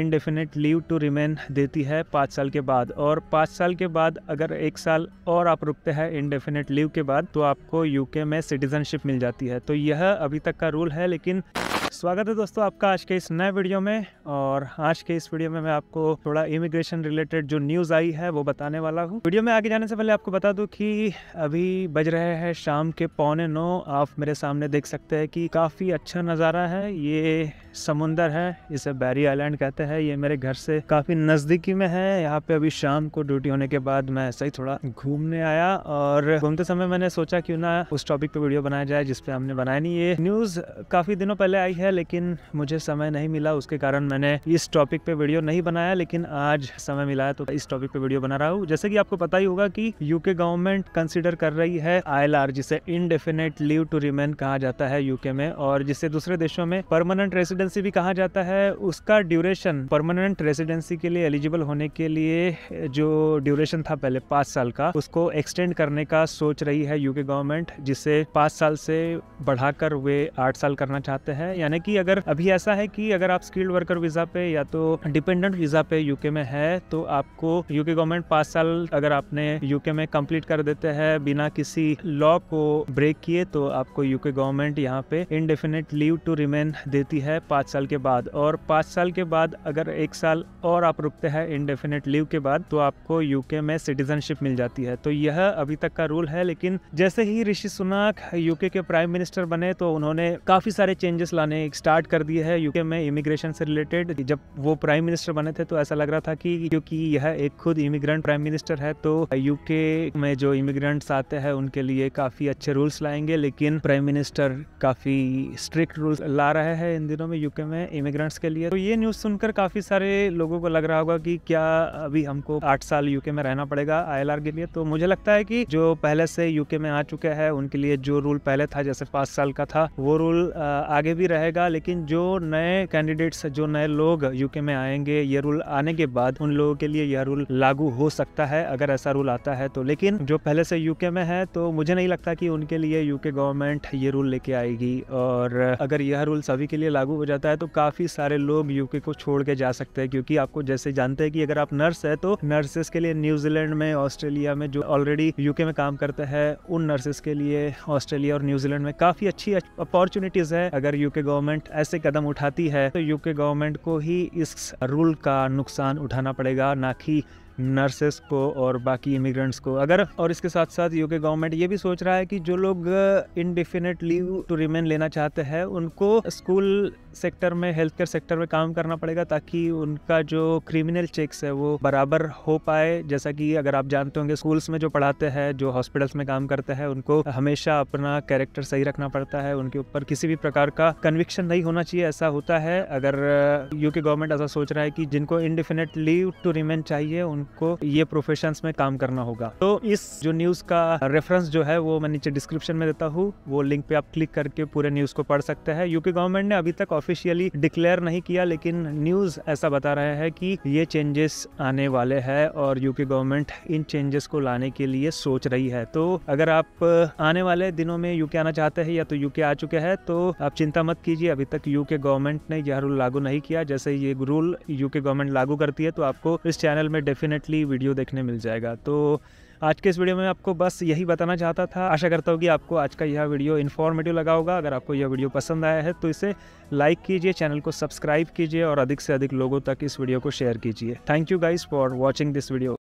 indefinite leave to remain देती है पाँच साल के बाद और पाँच साल के बाद अगर एक साल और आप रुकते हैं इनडेफिनेट लीव के बाद तो आपको यूके में सिटीजनशिप मिल जाती है तो यह अभी तक का रूल है लेकिन स्वागत है दोस्तों आपका आज के इस नए वीडियो में और आज के इस वीडियो में मैं आपको थोड़ा इमिग्रेशन रिलेटेड जो न्यूज़ आई है वो बताने वाला हूँ वीडियो में आगे जाने से पहले आपको बता दूं कि अभी बज रहे हैं शाम के पौने नौ आप मेरे सामने देख सकते हैं कि काफ़ी अच्छा नज़ारा है ये समुन्दर है इसे बैरी आईलैंड कहते हैं ये मेरे घर से काफ़ी नज़दीकी में है यहाँ पे अभी शाम को ड्यूटी होने के बाद मैं ऐसा ही थोड़ा घूमने आया और घूमते समय मैंने सोचा क्यों ना उस टॉपिक पे वीडियो बनाया जाए जिसपे हमने बनाया नहीं ये न्यूज़ काफ़ी दिनों पहले आई है है लेकिन मुझे समय नहीं मिला उसके कारण मैंने इस टॉपिक पे वीडियो नहीं बनाया लेकिन आज समय मिला है तो इस टॉपिक पे वीडियो बना रहा हूँ जैसे कि आपको पता ही होगा कि यूके गवर्नमेंट कंसिडर कर रही है आई जिसे इनडेफिनेट लीव टू रिमेन कहा जाता है यूके में और जिसे दूसरे देशों में परमानेंट रेसिडेंसी भी कहा जाता है उसका ड्यूरेशन परमानेंट रेसिडेंसी के लिए एलिजिबल होने के लिए जो ड्यूरेशन था पहले पांच साल का उसको एक्सटेंड करने का सोच रही है यूके गवर्नमेंट जिसे पांच साल से बढ़ाकर वे आठ साल करना चाहते हैं यानी यानी कि अगर अभी ऐसा है कि अगर आप स्किल्ड वर्कर वीज़ा पे या तो डिपेंडेंट वीज़ा पे यूके में है तो आपको यूके गवर्नमेंट पांच साल अगर आपने यूके में कंप्लीट कर देते हैं बिना किसी लॉ को ब्रेक किए तो आपको यूके गवर्नमेंट यहाँ पे इनडेफिनेट लीव टू रिमेन देती है पांच साल के बाद और पांच साल के बाद अगर एक साल और आप रुकते हैं इनडेफिनेट लीव के बाद तो आपको यूके में सिटीजनशिप मिल जाती है तो यह अभी तक का रूल है लेकिन जैसे ही ऋषि सुनाक यूके के प्राइम मिनिस्टर बने तो उन्होंने काफ़ी सारे चेंजेस लाने एक स्टार्ट कर दिया है यूके में इमिग्रेशन से रिलेटेड जब वो प्राइम मिनिस्टर बने थे तो ऐसा लग रहा था कि क्योंकि यह एक खुद इमिग्रेंट प्राइम मिनिस्टर है तो यूके में जो इमिग्रेंट्स आते हैं उनके लिए काफ़ी अच्छे रूल्स लाएंगे लेकिन प्राइम मिनिस्टर काफ़ी स्ट्रिक्ट रूल्स ला रहे हैं इन दिनों में यूके में इमिग्रेंट्स के लिए तो ये न्यूज़ सुनकर काफ़ी सारे लोगों को लग रहा होगा कि क्या अभी हमको आठ साल यूके में रहना पड़ेगा आई के लिए तो मुझे लगता है कि जो पहले से यूके में आ चुके हैं उनके लिए जो रूल पहले था जैसे पांच साल का था वो रूल आगे भी रहेगा जाएगा लेकिन जो नए कैंडिडेट्स जो नए लोग यूके में आएंगे ये रूल आने के बाद उन लोगों के लिए यह रूल लागू हो सकता है अगर ऐसा रूल आता है तो लेकिन जो पहले से यूके में है तो मुझे नहीं लगता कि उनके लिए यूके गवर्नमेंट ये रूल लेके आएगी और अगर यह रूल सभी के लिए लागू हो जाता है तो काफ़ी सारे लोग यूके को छोड़ के जा सकते हैं क्योंकि आपको जैसे जानते हैं कि अगर आप नर्स है तो नर्सेस के लिए न्यूजीलैंड में ऑस्ट्रेलिया में जो ऑलरेडी यूके में काम करते हैं उन नर्सेस के लिए ऑस्ट्रेलिया और न्यूजीलैंड में काफ़ी अच्छी अपॉर्चुनिटीज़ है अगर यूके गवर्नमेंट गवर्नमेंट ऐसे कदम उठाती है तो यूके गवर्नमेंट को ही इस रूल का नुकसान उठाना पड़ेगा ना कि नर्सेस को और बाकी इमिग्रेंट्स को अगर और इसके साथ साथ यूके गवर्नमेंट ये भी सोच रहा है कि जो लोग इनडिफिनेट लीव टू रिमेन लेना चाहते हैं उनको स्कूल सेक्टर में हेल्थ केयर सेक्टर में काम करना पड़ेगा ताकि उनका जो क्रिमिनल चेक्स है वो बराबर हो पाए जैसा कि अगर आप जानते होंगे स्कूल्स में जो पढ़ाते हैं जो हॉस्पिटल्स में काम करते हैं उनको हमेशा अपना कैरेक्टर सही रखना पड़ता है उनके ऊपर किसी भी प्रकार का कन्विक्शन नहीं होना चाहिए ऐसा होता है अगर यूके uh, गवर्नमेंट ऐसा सोच रहा है कि जिनको इनडिफिनेट लीव टू रिमेन चाहिए उन हमको ये प्रोफेशन में काम करना होगा तो इस जो न्यूज़ का रेफरेंस जो है वो मैं नीचे डिस्क्रिप्शन में देता हूँ वो लिंक पे आप क्लिक करके पूरे न्यूज़ को पढ़ सकते हैं यूके गवर्नमेंट ने अभी तक ऑफिशियली डिक्लेयर नहीं किया लेकिन न्यूज़ ऐसा बता रहे हैं कि ये चेंजेस आने वाले हैं और यूके गवर्नमेंट इन चेंजेस को लाने के लिए सोच रही है तो अगर आप आने वाले दिनों में यूके आना चाहते हैं या तो यूके आ चुके हैं तो आप चिंता मत कीजिए अभी तक यूके गवर्नमेंट ने यह रूल लागू नहीं किया जैसे ये रूल यूके गवर्नमेंट लागू करती है तो आपको इस चैनल में डेफिनेट डेफिनेटली वीडियो देखने मिल जाएगा तो आज के इस वीडियो में आपको बस यही बताना चाहता था आशा करता हूँ कि आपको आज का यह वीडियो इन्फॉर्मेटिव लगा होगा अगर आपको यह वीडियो पसंद आया है तो इसे लाइक कीजिए चैनल को सब्सक्राइब कीजिए और अधिक से अधिक लोगों तक इस वीडियो को शेयर कीजिए thank you guys for watching this video